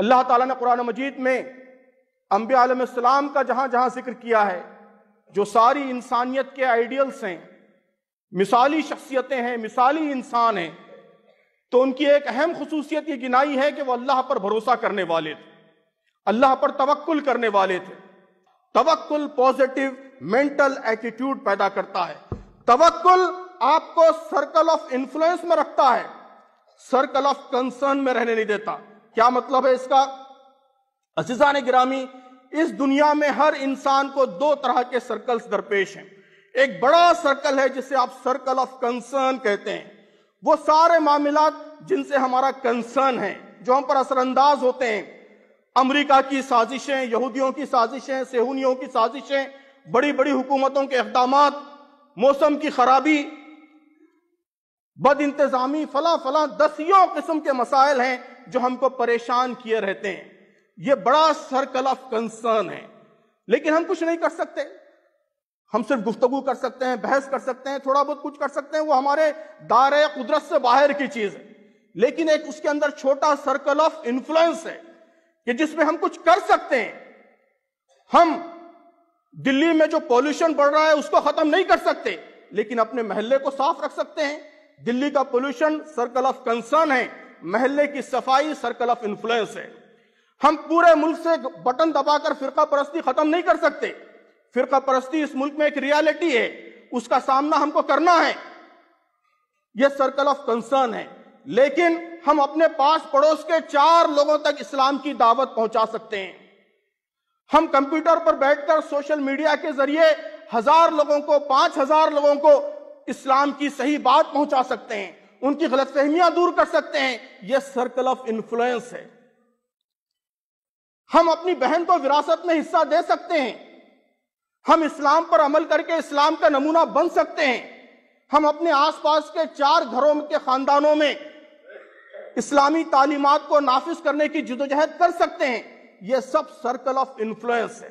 अल्लाह ताला ने कुरान मजीद में अम्ब आलम का जहां जहां जिक्र किया है जो सारी इंसानियत के आइडियल्स हैं मिसाली शख्सियतें हैं मिसाली इंसान हैं तो उनकी एक अहम खसूसियत ये गिनाई है कि वह अल्लाह पर भरोसा करने वाले थे अल्लाह पर तवक्ल करने वाले थे तवक्ल पॉजिटिव मेंटल एटीट्यूड पैदा करता है तवक्ल आपको सर्कल ऑफ इंफ्लुएंस में रखता है सर्कल ऑफ कंसर्न में रहने नहीं देता क्या मतलब है इसका अजीजा ने गिरामी इस दुनिया में हर इंसान को दो तरह के सर्कल्स दरपेश हैं एक बड़ा सर्कल है जिसे आप सर्कल ऑफ कंसर्न कहते हैं वो सारे मामला जिनसे हमारा कंसर्न है जो हम पर असरअंदाज होते हैं अमेरिका की साजिशें यहूदियों की साजिशें सेहूनियों की साजिशें बड़ी बड़ी हुकूमतों के इकदाम मौसम की खराबी बद इंतजामी फला फला दसियों किस्म के मसाइल हैं जो हमको परेशान किए रहते हैं ये बड़ा सर्कल ऑफ कंसर्न है लेकिन हम कुछ नहीं कर सकते हम सिर्फ गुफ्तगु कर सकते हैं बहस कर सकते हैं थोड़ा बहुत कुछ कर सकते हैं वो हमारे दायरे कुदरत से बाहर की चीज है लेकिन एक उसके अंदर छोटा सर्कल ऑफ इन्फ्लुएंस है कि जिसमें हम कुछ कर सकते हैं हम दिल्ली में जो पॉल्यूशन बढ़ रहा है उसको खत्म नहीं कर सकते लेकिन अपने महल्ले को साफ रख सकते हैं दिल्ली का पोल्यूशन सर्कल ऑफ कंसर्न है महल्ले की सफाई सर्कल ऑफ इन्फ्लुएंस है हम पूरे मुल्क से बटन दबाकर फिरका परस्ती खत्म नहीं कर सकते फिरका परस्ती इस मुल्क में एक रियलिटी है उसका सामना हमको करना है यह सर्कल ऑफ कंसर्न है लेकिन हम अपने पास पड़ोस के चार लोगों तक इस्लाम की दावत पहुंचा सकते हैं हम कंप्यूटर पर बैठकर सोशल मीडिया के जरिए हजार लोगों को पांच हजार लोगों को इस्लाम की सही बात पहुंचा सकते हैं उनकी गलतफहमियां दूर कर सकते हैं यह सर्कल ऑफ इंफ्लुएंस है हम अपनी बहन को विरासत में हिस्सा दे सकते हैं हम इस्लाम पर अमल करके इस्लाम का नमूना बन सकते हैं हम अपने आसपास के चार घरों के खानदानों में इस्लामी तालीमत को नाफिज करने की जुदोजहद कर सकते हैं यह सब सर्कल ऑफ इंफ्लुएंस है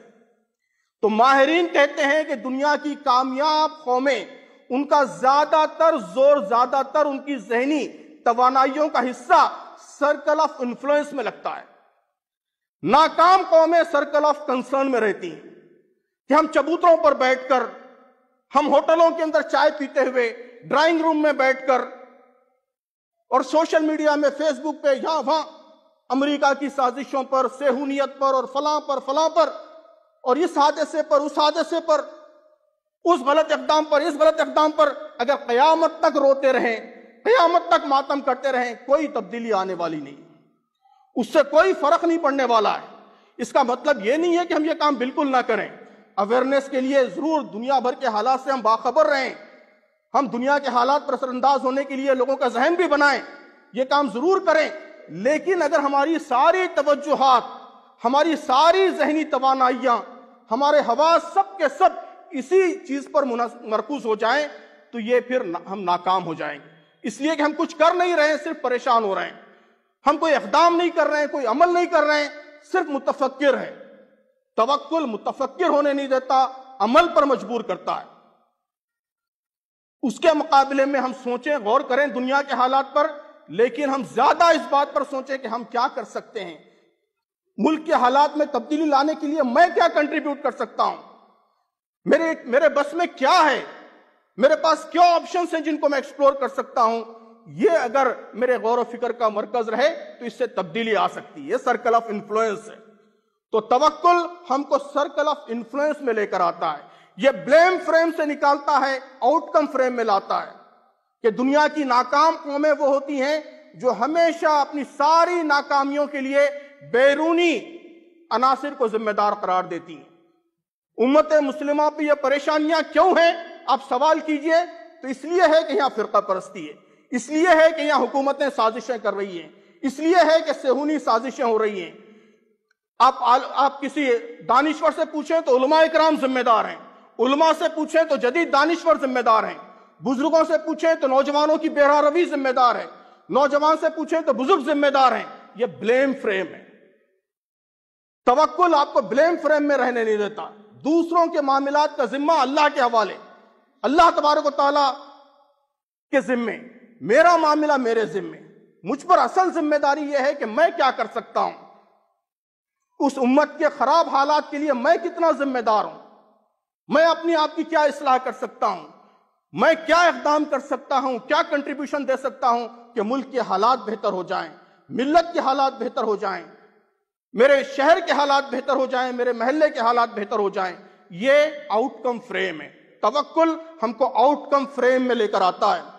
तो माहरीन कहते हैं कि दुनिया की कामयाब कौमें उनका ज्यादातर जोर ज्यादातर उनकी जहनी तो का हिस्सा सर्कल ऑफ इंफ्लुएंस में लगता है नाकाम कौमें सर्कल ऑफ कंसर्न में रहती हैं कि हम चबूतरों पर बैठकर हम होटलों के अंदर चाय पीते हुए ड्राइंग रूम में बैठकर और सोशल मीडिया में फेसबुक पे या वहां अमेरिका की साजिशों पर सेहूनियत पर और फलां पर फलां पर और इस हादसे पर उस हादसे पर उस गलत इकदाम पर इस गलत इकदाम पर अगर क़यामत तक रोते रहें क़यामत तक मातम करते रहें कोई तब्दीली आने वाली नहीं उससे कोई फ़र्क नहीं पड़ने वाला है इसका मतलब ये नहीं है कि हम ये काम बिल्कुल ना करें अवेयरनेस के लिए ज़रूर दुनिया भर के हालात से हम बाखबर रहें हम दुनिया के हालात पर असरअंदाज होने के लिए लोगों का जहन भी बनाएं ये काम ज़रूर करें लेकिन अगर हमारी सारी तवजुहत हमारी सारी जहनी तोानाइयाँ हमारे हवा सब के सब इसी चीज पर मरकूज हो जाए तो ये फिर हम नाकाम हो जाएंगे इसलिए कि हम कुछ कर नहीं रहे सिर्फ परेशान हो रहे हैं हम कोई इकदाम नहीं कर रहे हैं कोई अमल नहीं कर रहे हैं सिर्फ मुतफक्र है तवक्ल मुतफक्र होने नहीं देता अमल पर मजबूर करता है उसके मुकाबले में हम सोचें गौर करें दुनिया के हालात पर लेकिन हम ज्यादा इस बात पर सोचें कि हम क्या कर सकते हैं मुल्क के हालात में तब्दीली लाने के लिए मैं क्या कंट्रीब्यूट कर सकता हूं मेरे मेरे बस में क्या है मेरे पास क्या ऑप्शन हैं जिनको मैं एक्सप्लोर कर सकता हूं ये अगर मेरे गौर फिक्र का मरकज रहे तो इससे तब्दीली आ सकती है सर्कल ऑफ इंफ्लुएंस है तो तवक्ल हमको सर्कल ऑफ इंफ्लुएंस में लेकर आता है ये ब्लेम फ्रेम से निकालता है आउटकम फ्रेम में लाता है कि दुनिया की नाकाम कौमें वो होती हैं जो हमेशा अपनी सारी नाकामियों के लिए बैरूनी अनासर को जिम्मेदार करार देती हैं उम्मत मुस्लिमा पे ये परेशानियां क्यों हैं आप सवाल कीजिए तो इसलिए है कि यहाँ फिरका परस्ती है इसलिए है कि यहाँ हुकूमतें साजिशें कर रही हैं इसलिए है कि सेहूनी साजिशें हो रही हैं आप आप किसी दानिश्वर से पूछें तो उलमा इकराम जिम्मेदार हैं उलमा से पूछें तो जदीद दानिश्वर जिम्मेदार हैं बुजुर्गों से पूछें तो नौजवानों की बेहार रवि जिम्मेदार है नौजवान से पूछें तो बुजुर्ग जिम्मेदार हैं ये ब्लेम फ्रेम है तवक्ल आपको ब्लेम फ्रेम में रहने नहीं देता दूसरों के मामला का जिम्मा अल्लाह के हवाले अल्लाह तबारक के जिम्मे मेरा मामला मेरे जिम्मे मुझ पर असल जिम्मेदारी यह है कि मैं क्या कर सकता हूं उस उम्मत के खराब हालात के लिए मैं कितना जिम्मेदार हूं मैं अपनी आप की क्या इसलाह कर सकता हूं मैं क्या इकदाम कर सकता हूं क्या कंट्रीब्यूशन दे सकता हूं कि मुल्क के हालात बेहतर हो जाएं मिल्लत के हालात बेहतर हो जाएं मेरे शहर के हालात बेहतर हो जाएं मेरे महल्ले के हालात बेहतर हो जाएं ये आउटकम फ्रेम है तवक्ल हमको आउटकम फ्रेम में लेकर आता है